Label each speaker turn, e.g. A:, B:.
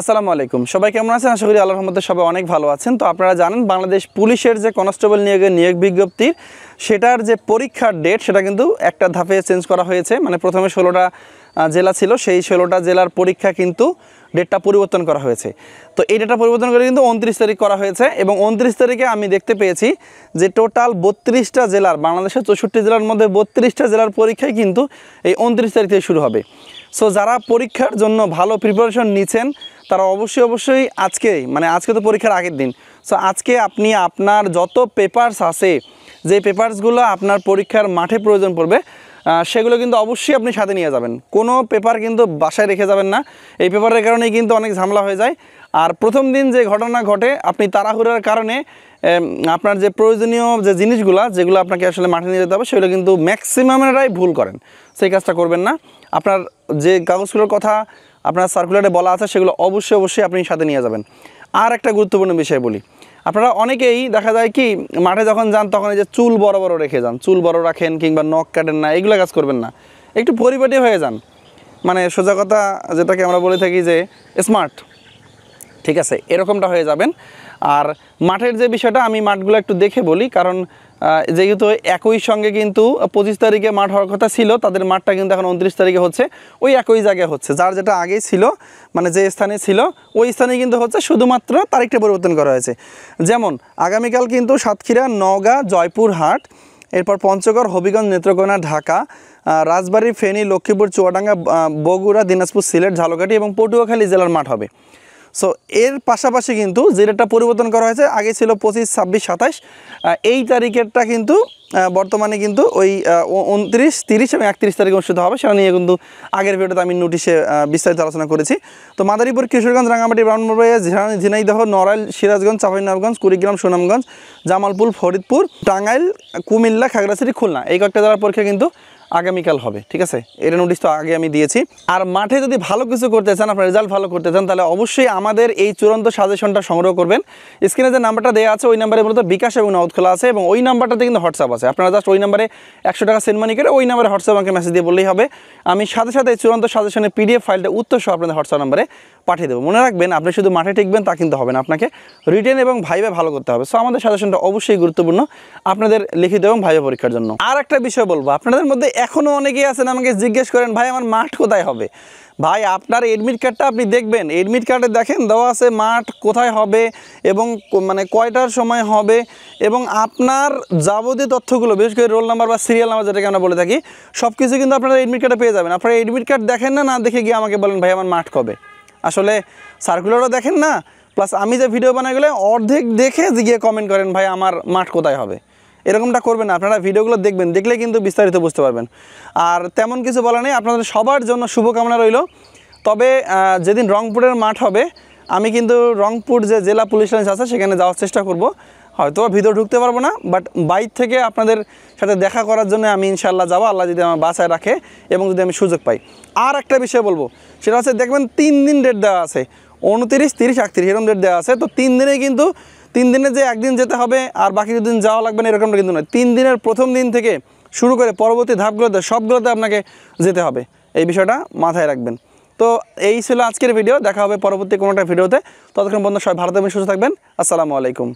A: আসসালামু আলাইকুম সবাই কেমন আছেন আশা করি আল্লাহর রহমতে সবাই অনেক ভালো আছেন তো আপনারা জানেন বাংলাদেশ পুলিশের যে কনস্টেবল নিয়োগের নিয়োগ বিজ্ঞপ্তির সেটার যে পরীক্ষার ডেট সেটা কিন্তু একটা ধাপে চেঞ্জ করা হয়েছে মানে প্রথমে ষোলোটা জেলা ছিল সেই ষোলোটা জেলার পরীক্ষা কিন্তু ডেটটা পরিবর্তন করা হয়েছে তো এই ডেটটা পরিবর্তন করে কিন্তু উনত্রিশ তারিখ করা হয়েছে এবং উনত্রিশ তারিখে আমি দেখতে পেয়েছি যে টোটাল বত্রিশটা জেলার বাংলাদেশের চৌষট্টি জেলার মধ্যে বত্রিশটা জেলার পরীক্ষাই কিন্তু এই উনত্রিশ তারিখ থেকে শুরু হবে সো যারা পরীক্ষার জন্য ভালো প্রিপারেশন নিচ্ছেন তারা অবশ্যই অবশ্যই আজকে মানে আজকে তো পরীক্ষার আগের দিন সো আজকে আপনি আপনার যত পেপার্স আছে যে পেপার্সগুলো আপনার পরীক্ষার মাঠে প্রয়োজন পড়বে সেগুলো কিন্তু অবশ্যই আপনি সাথে নিয়ে যাবেন কোনো পেপার কিন্তু বাসায় রেখে যাবেন না এই পেপারের কারণেই কিন্তু অনেক ঝামেলা হয়ে যায় আর প্রথম দিন যে ঘটনা ঘটে আপনি তাড়াহুড়ার কারণে আপনার যে প্রয়োজনীয় যে জিনিসগুলো যেগুলো আপনাকে আসলে মাঠে নিয়ে যেতে হবে সেগুলো কিন্তু ম্যাক্সিমামেরাই ভুল করেন সেই কাজটা করবেন না আপনার যে কাগজগুলোর কথা আপনার সার্কুলারে বলা আছে সেগুলো অবশ্যই অবশ্যই আপনি সাথে নিয়ে যাবেন আর একটা গুরুত্বপূর্ণ বিষয় বলি আপনারা অনেকেই দেখা যায় কি মাঠে যখন যান তখন এই যে চুল বড় বড় রেখে যান চুল বড় রাখেন কিংবা নখ কাটেন না এগুলো কাজ করবেন না একটু পরিপাটি হয়ে যান মানে সোজা কথা যেটাকে আমরা বলে থাকি যে স্মার্ট ঠিক আছে এরকমটা হয়ে যাবেন আর মাঠের যে বিষয়টা আমি মাঠগুলো একটু দেখে বলি কারণ যেহেতু একই সঙ্গে কিন্তু পঁচিশ তারিখে মাঠ হওয়ার কথা ছিল তাদের মাঠটা কিন্তু এখন উনত্রিশ তারিখে হচ্ছে ওই একই জায়গায় হচ্ছে যার যেটা আগেই ছিল মানে যে স্থানে ছিল ওই স্থানে কিন্তু হচ্ছে শুধুমাত্র তারিখটা পরিবর্তন করা হয়েছে যেমন আগামীকাল কিন্তু সাতক্ষীরা নওগাঁ জয়পুরহাট এরপর পঞ্চগড় হবিগঞ্জ নেত্রকোনা ঢাকা রাজবাড়ী ফেনী লক্ষ্মীপুর চুয়াডাঙ্গা বগুড়া দিনাজপুর সিলেট ঝালকাঠি এবং পটুয়াখালী জেলার মাঠ হবে সো এর পাশাপাশি কিন্তু যে রেটটা পরিবর্তন করা হয়েছে আগে ছিল পঁচিশ ছাব্বিশ সাতাশ এই তারিখেরটা কিন্তু বর্তমানে কিন্তু ওই উনত্রিশ তিরিশ এবং একত্রিশ তারিখে অনুষ্ঠিত হবে সেটা নিয়ে কিন্তু আগের ভিডিওতে আমি নোটিশে বিস্তারিত আলোচনা করেছি তো মাদারীপুর কিশোরগঞ্জ রাঙামাটি ব্রাহ্মণবাড়িয়া ঝিনাইদহ নড়াইল সিরাজগঞ্জ চাঁপাইনবাবগঞ্জ কুড়িগ্রাম সুনামগঞ্জ জামালপুর ফরিদপুর টাঙ্গাইল কুমিল্লা খাগড়াছড়ি খুলনা এই কয়েকটা জেলার পরীক্ষা কিন্তু আগামীকাল হবে ঠিক আছে এটা নোটিশ তো আগে আমি দিয়েছি আর মাঠে যদি ভালো কিছু করতে চান আপনার রেজাল্ট ভালো করতে চান তাহলে অবশ্যই আমাদের এই চূড়ান্ত সাজেশনটা সংগ্রহ করবেন স্ক্রিনে যে নাম্বারটা দেওয়া আছে ওই নাম্বারে মূলত বিকাশ এবং নদ খোলা আছে এবং ওই নাম্বারটাতে কিন্তু হোয়াটসঅ্যাপ আছে আপনারা জাস্ট ওই নাম্বারে একশো টাকা সেন্ড মানি করে ওই নাম্বারে হোয়াটসঅ্যাপ আমাকে মেসেজ দিয়ে বললেই হবে আমি সাথে সাথে এই চূড়ান্ত সাজেশনের পিডিএফ ফাইলটা উত্তর সহ আপনাদের হোয়াটসঅ্যাপ নাম্বারে পাঠিয়ে দেবো মনে রাখবেন আপনি শুধু মাঠে টিকবেন তা কিন্তু হবে না আপনাকে রিটেন এবং ভাইবে ভালো করতে হবে সো আমাদের সাজেশনটা অবশ্যই গুরুত্বপূর্ণ আপনাদের লিখিত এবং ভাইবে পরীক্ষার জন্য আর একটা বিষয় বলবো আপনাদের মধ্যে এখনও অনেকেই আছেন আমাকে জিজ্ঞেস করেন ভাই আমার মাঠ কোথায় হবে ভাই আপনার এডমিট কার্ডটা আপনি দেখবেন এডমিট কার্ডে দেখেন দেওয়া আছে মাঠ কোথায় হবে এবং মানে কয়টার সময় হবে এবং আপনার যাবতীয় তথ্যগুলো বিশেষ করে রোল নাম্বার বা সিরিয়াল নাম্বার যেটাকে আমরা বলে থাকি সব কিছু কিন্তু আপনারা এডমিট কার্ডে পেয়ে যাবেন আপনারা এডমিট কার্ড দেখেন না না দেখে গিয়ে আমাকে বলেন ভাই আমার মাঠ কবে আসলে সার্কুলারও দেখেন না প্লাস আমি যে ভিডিও বানাই গেলে অর্ধেক দেখে গিয়ে কমেন্ট করেন ভাই আমার মাঠ কোথায় হবে এরকমটা করবেন না আপনারা ভিডিওগুলো দেখবেন দেখলে কিন্তু বিস্তারিত বুঝতে পারবেন আর তেমন কিছু বলা নেই আপনাদের সবার জন্য শুভকামনা রইল তবে যেদিন রংপুরের মাঠ হবে আমি কিন্তু রংপুর যে জেলা পুলিশ লাইন্স আছে সেখানে যাওয়ার চেষ্টা করব হয়তো ভিতরে ঢুকতে পারবো না বাট বাইর থেকে আপনাদের সাথে দেখা করার জন্য আমি ইনশাল্লাহ যাবো আল্লাহ যদি আমার বাসায় রাখে এবং যদি আমি সুযোগ পাই আর একটা বিষয় বলবো সেটা হচ্ছে দেখবেন তিন দিন ডেট দেওয়া আছে উনতিরিশ তিরিশ একত্রিশ এরকম ডেট দেওয়া আছে তো তিন দিনে কিন্তু তিন দিনে যে একদিন যেতে হবে আর বাকি দুদিন যাওয়া লাগবে না এরকমটা কিন্তু নয় তিন দিনের প্রথম দিন থেকে শুরু করে পরবর্তী ধাপগুলোতে সবগুলোতে আপনাকে যেতে হবে এই বিষয়টা মাথায় রাখবেন তো এই ছিল আজকের ভিডিও দেখা হবে পরবর্তী কোনোটা ভিডিওতে ততক্ষণ বন্ধু সবাই ভারতে সুস্থ থাকবেন আসসালামু আলাইকুম